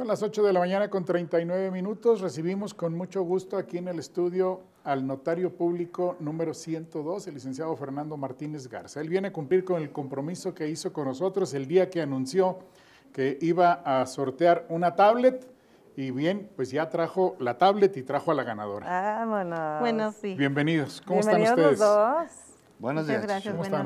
Son las 8 de la mañana con 39 minutos. Recibimos con mucho gusto aquí en el estudio al notario público número 102, el licenciado Fernando Martínez Garza. Él viene a cumplir con el compromiso que hizo con nosotros el día que anunció que iba a sortear una tablet. Y bien, pues ya trajo la tablet y trajo a la ganadora. Vámonos. Bueno, sí. Bienvenidos. ¿Cómo están ustedes? Buenos días. Gracias, ¿Cómo está,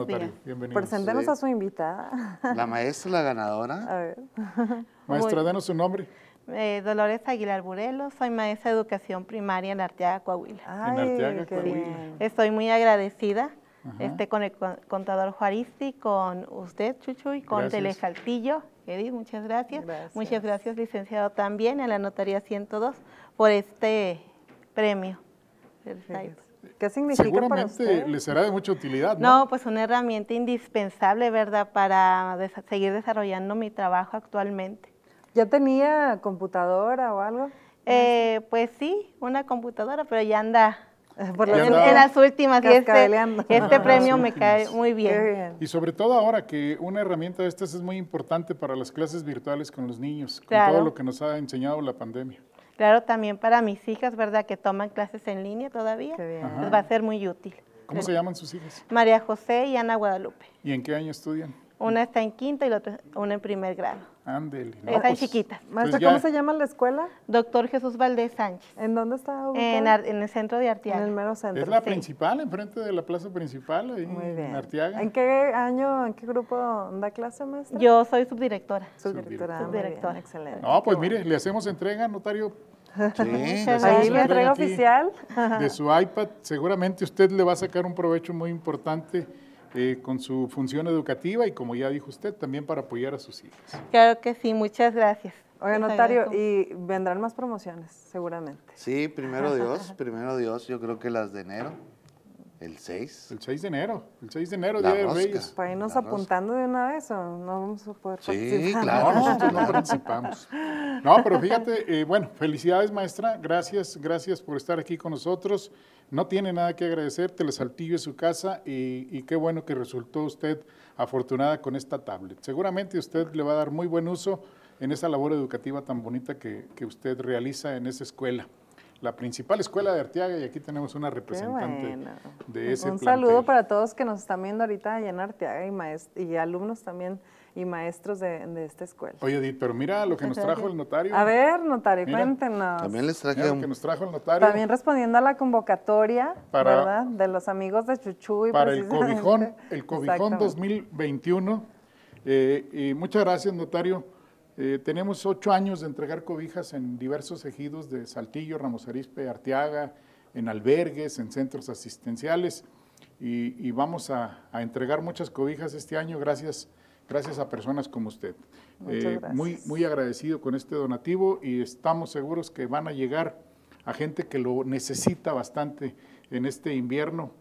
a su invitada. La maestra, la ganadora. A ver. Maestra, denos su nombre. Eh, Dolores Aguilar Burelo, soy maestra de educación primaria en Arteaga, Coahuila. en Arteaga, Coahuila. Estoy muy agradecida este, con el contador Juaristi, con usted, Chuchu, y con Telejaltillo. Edith, muchas gracias. Muchas gracias, licenciado, también en la notaría 102 por este premio. Perfecto. ¿Qué significa Seguramente para usted? será de mucha utilidad, ¿no? No, pues una herramienta indispensable, ¿verdad?, para seguir desarrollando mi trabajo actualmente. ¿Ya tenía computadora o algo? Eh, pues sí, una computadora, pero ya anda en, las últimas, y este, este premio me cae muy bien. Y sobre todo ahora que una herramienta de estas es muy importante para las clases virtuales con los niños, con todo lo que nos ha enseñado la pandemia. Claro, también para mis hijas, ¿verdad? Que toman clases en línea todavía. Pues va a ser muy útil. ¿Cómo se llaman sus hijas? María José y Ana Guadalupe. ¿Y en qué año estudian? Una está en quinto y la otra una en primer grado. Ándele. No, Están pues, pues ¿cómo se llama la escuela? Doctor Jesús Valdés Sánchez. ¿En dónde está En, el centro de Artiaga. En el mero centro. Es la principal, enfrente de la plaza principal, ahí Muy bien. en ¿En qué año, en qué grupo da clase, maestra? Yo soy subdirectora. Subdirectora. Ah, subdirectora, excelente. No, pues mire, le hacemos entrega, notario. Sí, ahí le entrega oficial. De su iPad, seguramente usted le va a sacar un provecho muy importante eh, con su función educativa y como ya dijo usted, también para apoyar a sus hijos. Claro que sí, muchas gracias. Oiga, notario, y vendrán más promociones, seguramente. Sí, primero Dios, primero Dios, yo creo que las de enero. ¿El 6? El 6 de enero. El 6 de enero, Día de Reyes. Para irnos apuntando de una vez, ¿o no vamos a poder Sí, claro, no, no participamos. No, pero fíjate, eh, bueno, felicidades, maestra. Gracias, gracias por estar aquí con nosotros. No tiene nada que agradecer, te la saltillo en su casa y, y qué bueno que resultó usted afortunada con esta tablet. Seguramente usted le va a dar muy buen uso en esa labor educativa tan bonita que, que usted realiza en esa escuela la principal escuela de Arteaga y aquí tenemos una representante de ese Un saludo para todos que nos están viendo ahorita allá en Arteaga y, y alumnos también y maestros de, esta escuela. Oye, Edith, pero mira lo que nos trajo el notario. A ver, notario, cuéntenos. También les traje que nos trajo el notario. También respondiendo a la convocatoria, De los amigos de Chuchu. Para el Cobijón, el Cobijón 2021. Eh, y muchas gracias, notario. Eh, tenemos ocho años de entregar cobijas en diversos ejidos de Saltillo, Ramos Arispe, Arteaga, en albergues, en centros asistenciales y, vamos a, entregar muchas cobijas este año gracias, gracias a personas como usted. Eh, muy, muy agradecido con este donativo y estamos seguros que van a llegar a gente que lo necesita bastante en este invierno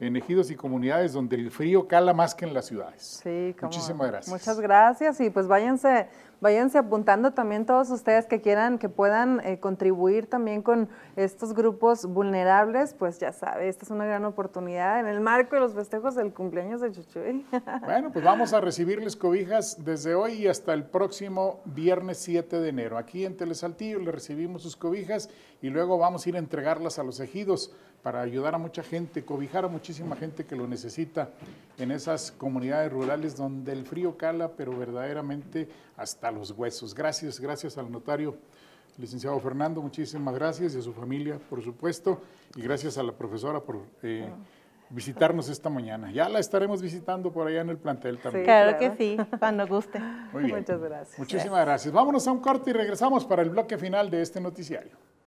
en ejidos y comunidades donde el frío cala más que en las ciudades. Sí, Muchísimas gracias. Muchas gracias y pues váyanse váyanse apuntando también todos ustedes que quieran, que puedan eh, contribuir también con estos grupos vulnerables, pues ya sabe, esta es una gran oportunidad en el marco de los festejos del cumpleaños de Chuchuy. Bueno, pues vamos a recibirles cobijas desde hoy y hasta el próximo viernes 7 de enero. Aquí en Telesaltillo le recibimos sus cobijas y luego vamos a ir a entregarlas a los ejidos para ayudar a mucha gente, cobijar a muchísima gente que lo necesita en esas comunidades rurales donde el frío cala, pero verdaderamente hasta los huesos. Gracias, gracias al notario. Licenciado Fernando, muchísimas gracias y a su familia, por supuesto, y gracias a la profesora por eh, visitarnos esta mañana. Ya la estaremos visitando por allá en el plantel también. claro que sí, cuando guste. Muchas gracias. Muchísimas gracias. Vámonos a un corte y regresamos para el bloque final de este noticiario.